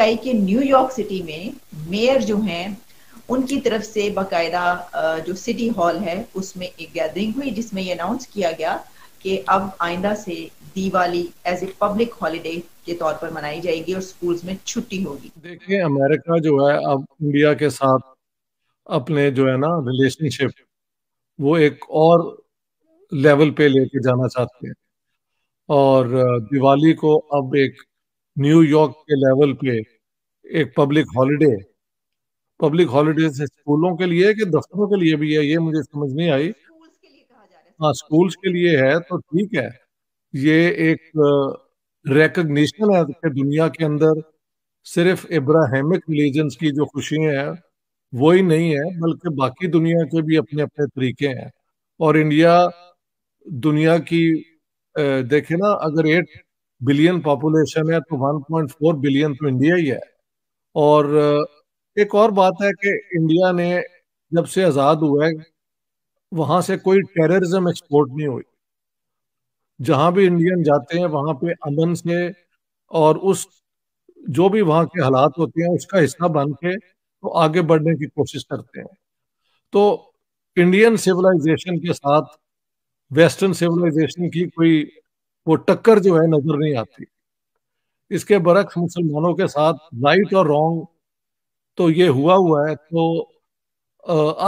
आई के New York city में mayor जो है उनकी तरफ से बकायदा जो सिटी हॉल है उसमें एक गैदरिंग हुई जिसमें ये अनाउंस किया गया कि अब आइंदा से Diwali as a public holiday के तौर पर मनाई जाएगी और स्कूल्स में छुट्टी होगी देखिए अमेरिका जो है अब इंडिया के साथ अपने जो है ना रिलेशनशिप वो एक और लेवल पे लेके जाना चाहते हैं और दिवाली को अब एक न्यूयॉर्क के लेवल पे एक पब्लिक हॉलिडे पब्लिक हॉलीडे स्कूलों के लिए कि दफ्तरों के लिए भी है ये मुझे समझ नहीं आई हाँ स्कूल्स के लिए है तो ठीक है ये एक रिकग्निशन है कि दुनिया के अंदर सिर्फ इब्राहिमिक रिलीजन की जो खुशियाँ हैं वो ही नहीं है बल्कि बाकी दुनिया के भी अपने अपने तरीके हैं और इंडिया दुनिया की देखे ना अगर एट बिलियन पॉपुलेशन है तो 1.4 बिलियन तो इंडिया ही है और एक और बात है कि इंडिया ने जब से आज़ाद हुआ है वहां से कोई टेररिज्म एक्सपोर्ट नहीं हुई जहां भी इंडियन जाते हैं वहां पे अमन से और उस जो भी वहां के हालात होते हैं उसका हिस्सा बन के तो आगे बढ़ने की कोशिश करते हैं तो इंडियन सिविलाइजेशन के साथ वेस्टर्न सिविलाइजेशन की कोई वो टक्कर जो है नजर नहीं आती इसके बरक्स मुसलमानों के साथ राइट और रॉन्ग तो ये हुआ हुआ है तो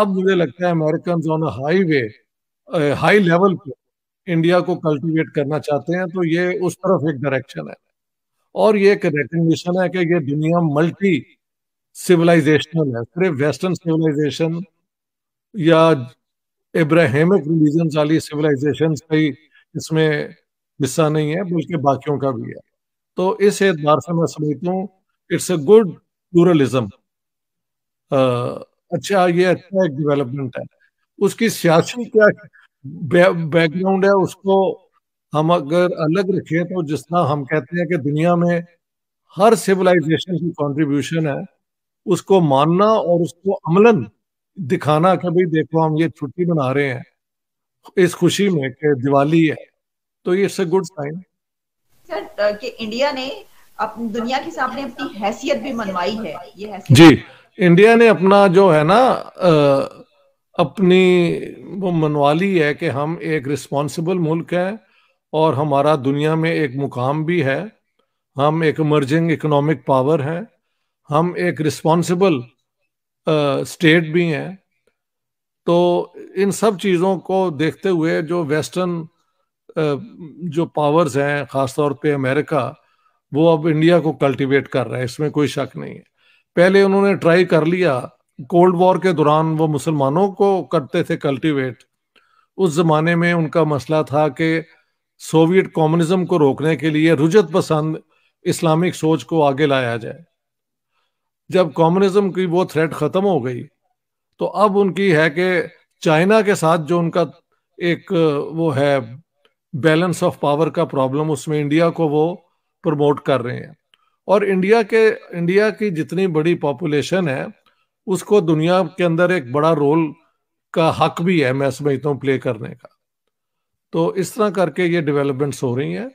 अब मुझे लगता है American on high way high level पे इंडिया को कल्टीवेट करना चाहते हैं तो ये उस तरफ एक डायरेक्शन है और ये एक रिकग्निशन है कि ये दुनिया मल्टी सिविलाइजेशनल है सिर्फ वेस्टर्न सिविलाइजेशन या इब्राहिमिक रिलीजन वाली सिविलाइजेशन का ही इसमें हिस्सा नहीं है बल्कि बाकियों का भी है तो इस एतबार से मैं समझता हूँ इट्स ए गुड प्लूरलिज्म अच्छा ये अच्छा एक डेवलपमेंट है उसकी सियासी क्या बैकग्राउंड है उसको हम अगर अलग रखें तो जिस तरह हम कहते हैं कि दुनिया में हर सिविलाइजेशन की कंट्रीब्यूशन है उसको मानना और उसको अमलन दिखाना कि भाई देखो हम ये छुट्टी मना रहे हैं इस खुशी में कि दिवाली है तो ये it's a good sign sir कि इंडिया ने अपनी दुनिया के सामने अपनी हैसियत भी मनवाई है ये हैसियत जी इंडिया ने अपना जो है ना अपनी वो मनवा ली है कि हम एक रिस्पॉन्सिबल मुल्क है और हमारा दुनिया में एक मुकाम भी है हम एक इमर्जिंग इकोनॉमिक पावर हैं हम एक रिस्पॉन्सिबल स्टेट भी हैं तो इन सब चीज़ों को देखते हुए जो वेस्टर्न जो पावर्स हैं खासतौर पे अमेरिका वो अब इंडिया को कल्टीवेट कर रहा है इसमें कोई शक नहीं है पहले उन्होंने ट्राई कर लिया कोल्ड वॉर के दौरान वो मुसलमानों को करते थे कल्टीवेट उस ज़माने में उनका मसला था कि सोवियत कम्युनिज्म को रोकने के लिए रुजत पसंद इस्लामिक सोच को आगे लाया जाए जब कम्युनिज्म की वो थ्रेट ख़त्म हो गई तो अब उनकी है कि चाइना के साथ जो उनका एक वो है बैलेंस ऑफ पावर का प्रॉब्लम उसमें इंडिया को वो प्रमोट कर रहे हैं और इंडिया के इंडिया की जितनी बड़ी पॉपुलेशन है उसको दुनिया के अंदर एक बड़ा रोल का हक भी है मैं समझता हूँ प्ले करने का तो इस तरह करके ये डेवलपमेंट्स हो रही हैं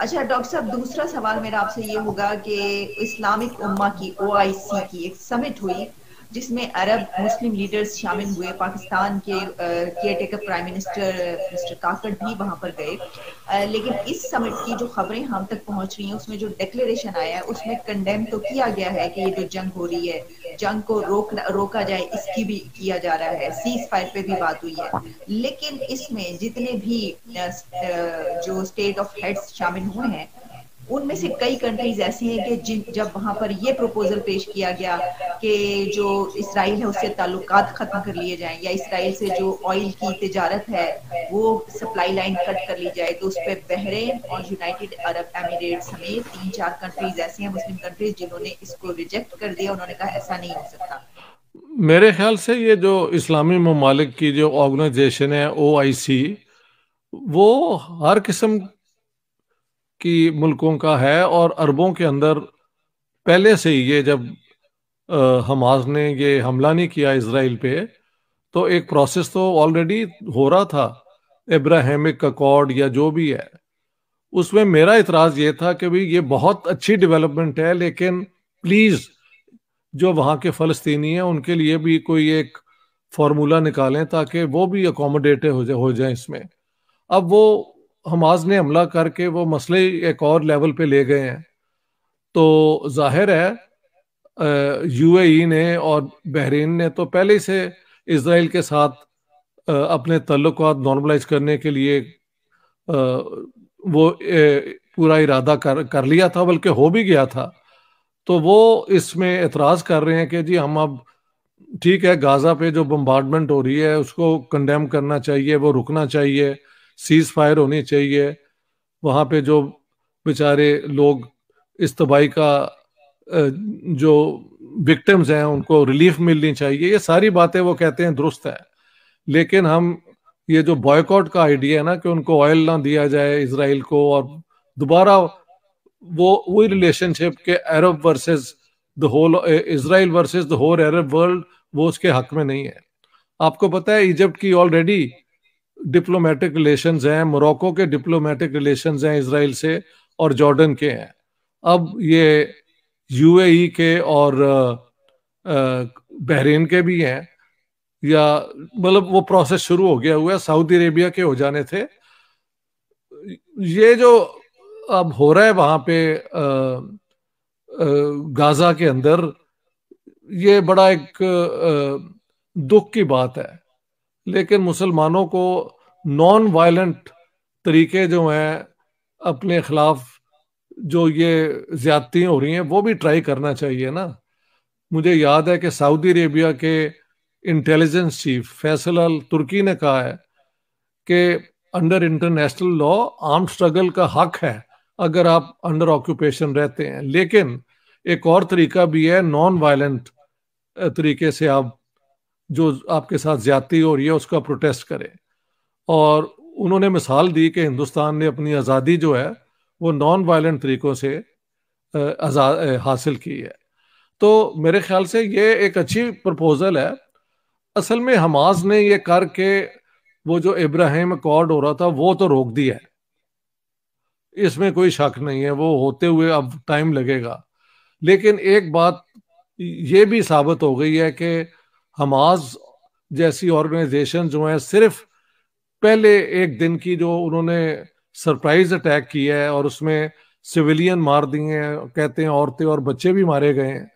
अच्छा डॉक्टर साहब दूसरा सवाल मेरा आपसे ये होगा कि इस्लामिक उम्मा की ओआईसी की एक समिट हुई जिसमें अरब मुस्लिम लीडर्स शामिल हुए पाकिस्तान के caretaker prime minister mister Kakar भी वहां पर गए लेकिन इस समिट की जो खबरें हम तक पहुंच रही हैं उसमें जो डिक्लेरेशन आया है उसमें कंडेम तो किया गया है कि ये जो जंग हो रही है जंग को रोक रोका जाए इसकी भी किया जा रहा है सीज फायर पे भी बात हुई है लेकिन इसमें जितने भी जो स्टेट ऑफ हेड्स शामिल हुए हैं उनमें से कई कंट्रीज ऐसी हैं कि जब वहां पर ये प्रपोजल पेश किया गया कि जो इसराइल है उससे ताल्लुक ख़त्म कर लिए जाए या इसराइल से जो ऑयल की तजारत है वो सप्लाई लाइन कट कर ली जाए तो उस पर बहरेन और यूनाइटेड अरब एमिरेट समेत तीन चार कंट्रीज ऐसी हैं मुस्लिम कंट्रीज जिन्होंने इसको रिजेक्ट कर दिया उन्होंने कहा ऐसा नहीं हो सकता मेरे ख्याल से ये जो इस्लामी ममालिक की जो ऑर्गेनाइजेशन है ओ वो हर किस्म की मुल्कों का है और अरबों के अंदर पहले से ही ये जब हमास ने ये हमला नहीं किया इसराइल पे तो एक प्रोसेस तो ऑलरेडी हो रहा था इब्राहमिक अकॉर्ड या जो भी है उसमें मेरा इतराज ये था कि भाई ये बहुत अच्छी डेवलपमेंट है लेकिन प्लीज़ जो वहाँ के फ़लस्तीनी हैं उनके लिए भी कोई एक फार्मूला निकालें ताकि वो भी अकोमोडेट हो जाए हो जाए इसमें अब वो हमास ने हमला करके वो मसले एक और लेवल पे ले गए हैं तो जाहिर है यूएई e ने और बहरीन ने तो पहले से इसराइल के साथ अपने तल्लक नॉर्मलाइज करने के लिए वो पूरा इरादा कर कर लिया था बल्कि हो भी गया था तो वो इसमें एतराज़ कर रहे हैं कि जी हम अब ठीक है गाज़ा पे जो बम्बार्डमेंट हो रही है उसको कंडेम करना चाहिए वो रुकना चाहिए सीज फायर होनी चाहिए वहाँ पे जो बेचारे लोग इस तबाही का जो विक्टिम्स हैं उनको रिलीफ मिलनी चाहिए ये सारी बातें वो कहते हैं दुरुस्त है लेकिन हम ये जो बॉयकॉट का आइडिया है ना कि उनको ऑयल ना दिया जाए इसराइल को और दोबारा वो वही रिलेशनशिप के Arab versus the whole Israel versus the whole Arab world वो उसके हक में नहीं है आपको पता है इजिप्ट की ऑलरेडी डिप्लोमेटिक रिलेशन हैं मोरक्को के डिप्लोमेटिक रिलेशन हैं इसराइल से और जॉर्डन के हैं अब ये यूएई e के और बहरीन uh, uh, के भी हैं या मतलब वो प्रोसेस शुरू हो गया हुआ है सऊदी अरेबिया के हो जाने थे ये जो अब हो रहा है वहां पे आ, uh, आ, गाजा के अंदर ये बड़ा एक आ, दुख की बात है लेकिन मुसलमानों को नॉन वायलेंट तरीके जो हैं अपने खिलाफ जो ये ज्यादतियाँ हो रही हैं वो भी ट्राई करना चाहिए ना मुझे याद है कि सऊदी अरेबिया के intelligence chief Faisal al Turki ने कहा है कि under international law arm struggle का हक है अगर आप अंडर ऑक्यूपेशन रहते हैं लेकिन एक और तरीका भी है नॉन वायलेंट तरीके से आप जो आपके साथ ज्यादती हो रही है उसका प्रोटेस्ट करें और उन्होंने मिसाल दी कि हिंदुस्तान ने अपनी आज़ादी जो है वो नॉन वायलेंट तरीक़ों से हासिल की है तो मेरे ख्याल से ये एक अच्छी प्रपोज़ल है असल में हमास ने ये करके वो जो इब्राहिम अकॉर्ड हो रहा था वो तो रोक दिया है इसमें कोई शक नहीं है वो होते हुए अब टाइम लगेगा लेकिन एक बात ये भी साबित हो गई है कि हमाज जैसी ऑर्गेनाइजेशन जो है सिर्फ पहले एक दिन की जो उन्होंने सरप्राइज अटैक किया है और उसमें सिविलियन मार दिए हैं कहते हैं औरतें और बच्चे भी मारे गए हैं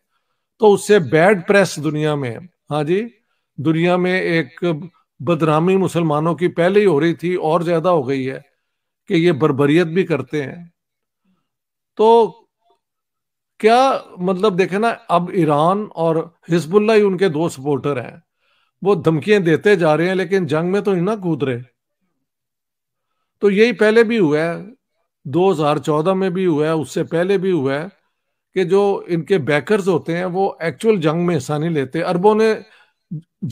तो उससे बैड प्रेस दुनिया में हाँ जी दुनिया में एक बदनामी मुसलमानों की पहले ही हो रही थी और ज्यादा हो गई है कि ये बरबरीत भी करते हैं तो क्या मतलब देखे ना अब ईरान और हिजबुल्ला ही उनके दो सपोर्टर हैं वो धमकियां देते जा रहे हैं लेकिन जंग में तो ही ना कूद रहे तो यही पहले भी हुआ है 2014 में भी हुआ है उससे पहले भी हुआ है कि जो इनके बैकर्स होते हैं वो एक्चुअल जंग में हिस्सा नहीं लेते अरबों ने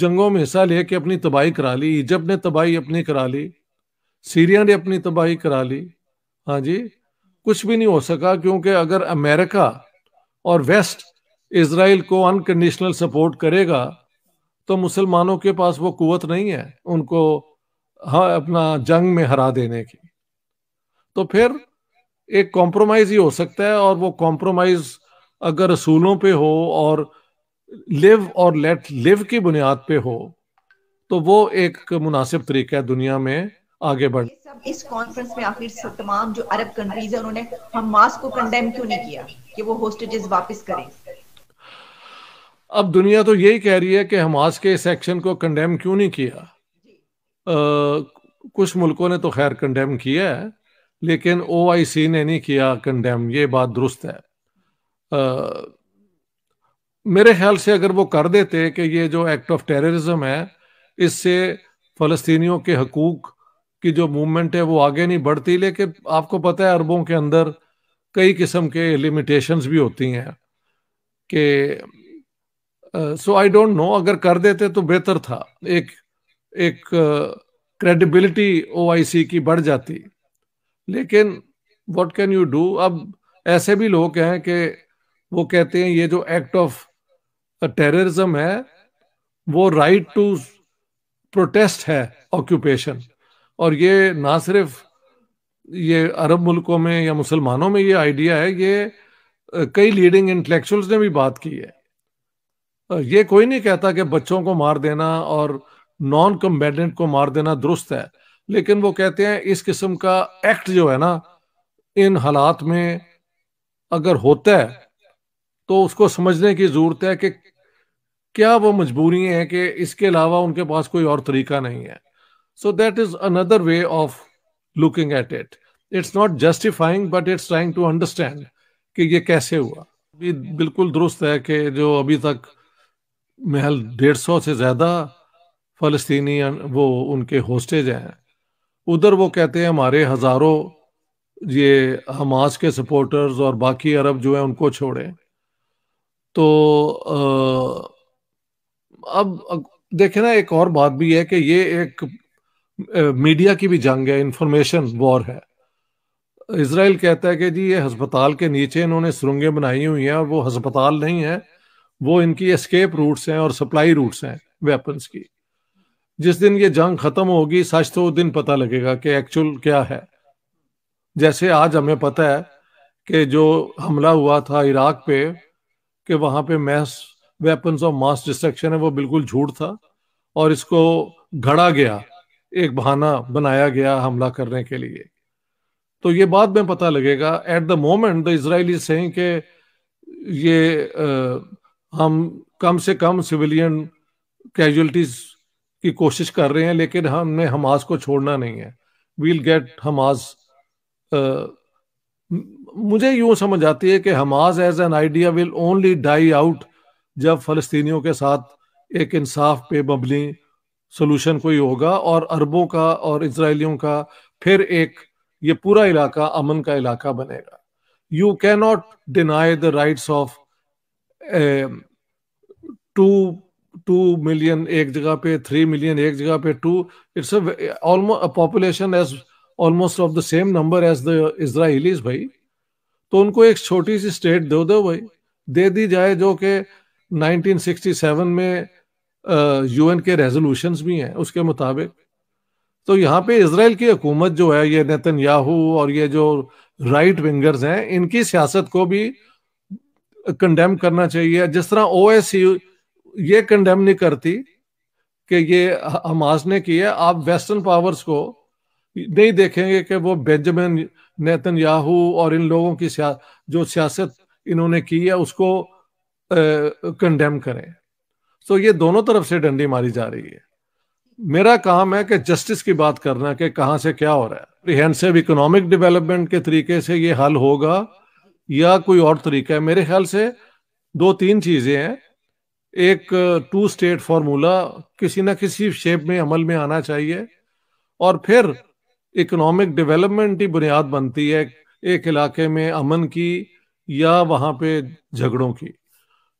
जंगों में हिस्सा लेके अपनी तबाही करा ली इजिप्ट ने तबाही अपनी करा ली सीरिया ने अपनी तबाही करा ली हाँ जी कुछ भी नहीं हो सका क्योंकि अगर अमेरिका और वेस्ट इसराइल को अनकंडीशनल सपोर्ट करेगा तो मुसलमानों के पास वो क़ुत नहीं है उनको हाँ अपना जंग में हरा देने की तो फिर एक कॉम्प्रोमाइज ही हो सकता है और वो कॉम्प्रोमाइज अगर असूलों पे हो और लिव और लेट लिव की बुनियाद पे हो तो वो एक मुनासिब तरीका है दुनिया में आगे बढ़ सब इस कॉन्फ्रेंस में आखिर तमाम जो अरब कंट्रीज है उन्होंने हमास को कंडेम क्यों नहीं किया कि वो होस्टेजेस वापस करें अब दुनिया तो यही कह रही है कि हमास के इस एक्शन को कंडेम क्यों नहीं किया आ, कुछ मुल्कों ने तो खैर कंडेम किया है लेकिन ओआईसी ने नहीं किया कंडेम ये बात दुरुस्त है आ, मेरे ख्याल से अगर वो कर देते कि ये जो एक्ट ऑफ टेररिज्म है इससे फ़लस्तियों के हकूक़ की जो मूवमेंट है वो आगे नहीं बढ़ती लेकिन आपको पता है अरबों के अंदर कई किस्म के लिमिटेशंस भी होती हैं कि सो आई डोंट नो अगर कर देते तो बेहतर था एक एक क्रेडिबिलिटी ओआईसी की बढ़ जाती लेकिन व्हाट कैन यू डू अब ऐसे भी लोग हैं कि वो कहते हैं ये जो एक्ट ऑफ टेररिज्म है वो राइट टू प्रोटेस्ट है ऑक्यूपेशन और ये ना सिर्फ ये अरब मुल्कों में या मुसलमानों में ये आइडिया है ये कई लीडिंग इंटेलेक्चुअल्स ने भी बात की है ये कोई नहीं कहता कि बच्चों को मार देना और नॉन कम्बेडेंट को मार देना दुरुस्त है लेकिन वो कहते हैं इस किस्म का एक्ट जो है ना इन हालात में अगर होता है तो उसको समझने की ज़रूरत है कि क्या वो मजबूरी है कि इसके अलावा उनके पास कोई और तरीका नहीं है So that is another way of looking at it. It's not justifying, but it's trying to understand कि ये कैसे हुआ भी बिल्कुल दुरुस्त है कि जो अभी तक महल डेढ़ सौ से ज़्यादा फ़लस्तनी वो उनके होस्टेज हैं उधर वो कहते हैं हमारे हज़ारों ये हमास के सपोर्टर्स और बाकी अरब जो हैं उनको छोड़ें तो आ, अब देखे ना एक और बात भी है कि ये एक मीडिया की भी जंग है इंफॉर्मेशन वॉर है इसराइल कहता है कि जी ये हस्पताल के नीचे इन्होंने सुरंगें बनाई हुई हैं वो हस्पताल नहीं है वो इनकी एस्केप रूट्स हैं और सप्लाई रूट्स हैं वेपन्स की जिस दिन ये जंग खत्म होगी सच तो उस दिन पता लगेगा कि एक्चुअल क्या है जैसे आज हमें पता है कि जो हमला हुआ था इराक पे कि वहाँ पे mass weapons of mass destruction है वो बिल्कुल झूठ था और इसको घड़ा गया एक बहाना बनाया गया हमला करने के लिए तो ये बात में पता लगेगा at the moment the Israeli सें के ये आ, हम कम से कम सिविलियन कैजुअलिटीज की कोशिश कर रहे हैं लेकिन हमने हमास को छोड़ना नहीं है वील गेट हमास आ, मुझे यूं समझ आती है कि Hamas as an idea will only die out जब फलस्तीनियों के साथ एक इंसाफ पे मबनी सोल्यूशन कोई होगा और अरबों का और इसराइलियों का फिर एक ये पूरा इलाका अमन का इलाका बनेगा you not deny the rights of two two million एक जगह पे थ्री मिलियन एक जगह पे to its population as almost of the same number as the Israelis भाई तो उनको एक छोटी सी स्टेट दे दो भाई दे दी जाए जो कि 1967 में यूएन के रेजोल्यूशंस भी हैं उसके मुताबिक तो यहाँ पे इसराइल की हुकूमत जो है ये नितिन याहू और ये जो राइट विंगर्स हैं इनकी सियासत को भी कंडेम करना चाहिए जिस तरह ओ एस ये कंडेम नहीं करती कि ये हमास ने किया आप वेस्टर्न पावर्स को नहीं देखेंगे कि वो बेंजामिन नेतन याहू और इन लोगों की जो सियासत इन्होंने की है उसको कंडेम करें तो ये दोनों तरफ से डंडी मारी जा रही है मेरा काम है कि जस्टिस की बात करना कि कहाँ से क्या हो रहा है इकोनॉमिक डेवलपमेंट के तरीके से ये हल होगा या कोई और तरीका है मेरे ख्याल से दो तीन चीज़ें हैं एक टू स्टेट फार्मूला किसी ना किसी शेप में अमल में आना चाहिए और फिर इकोनॉमिक डेवलपमेंट ही बुनियाद बनती है एक इलाके में अमन की या वहां पे झगड़ों की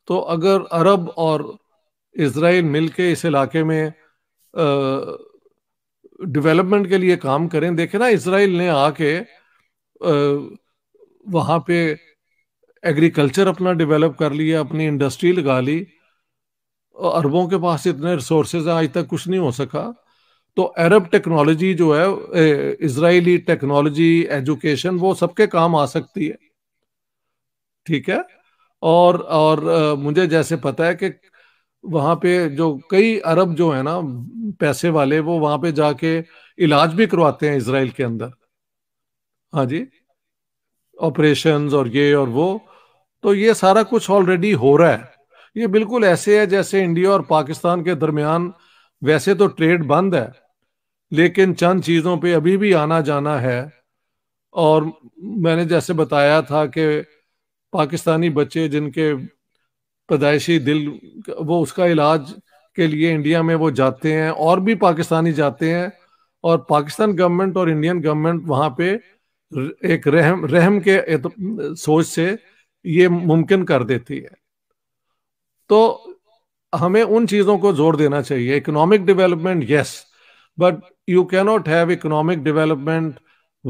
तो अगर अरब और इसराइल मिल के इस इलाके में डेवलपमेंट के लिए काम करें देखे ना इसराइल ने आके वहां पे एग्रीकल्चर अपना डेवलप कर लिया अपनी इंडस्ट्री लगा ली अरबों के पास इतने रिसोर्सेज हैं आज तक कुछ नहीं हो सका तो अरब टेक्नोलॉजी जो है इसराइली टेक्नोलॉजी एजुकेशन वो सबके काम आ सकती है ठीक है और और मुझे जैसे पता है कि वहाँ पे जो कई अरब जो है ना पैसे वाले वो वहाँ पे जाके इलाज भी करवाते हैं इसराइल के अंदर हाँ जी ऑपरेशन और ये और वो तो ये सारा कुछ ऑलरेडी हो रहा है ये बिल्कुल ऐसे है जैसे इंडिया और पाकिस्तान के दरमियान वैसे तो ट्रेड बंद है लेकिन चंद चीज़ों पे अभी भी आना जाना है और मैंने जैसे बताया था कि पाकिस्तानी बच्चे जिनके पैदाइशी दिल वो उसका इलाज के लिए इंडिया में वो जाते हैं और भी पाकिस्तानी जाते हैं और पाकिस्तान गवर्नमेंट और इंडियन गवर्नमेंट वहाँ पे एक रहम रहम के सोच से ये मुमकिन कर देती है तो हमें उन चीज़ों को जोर देना चाहिए economic development yes but you cannot have economic development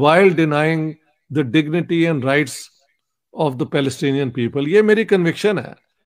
while denying the dignity and rights of the Palestinian people ये मेरी कन्विक्शन है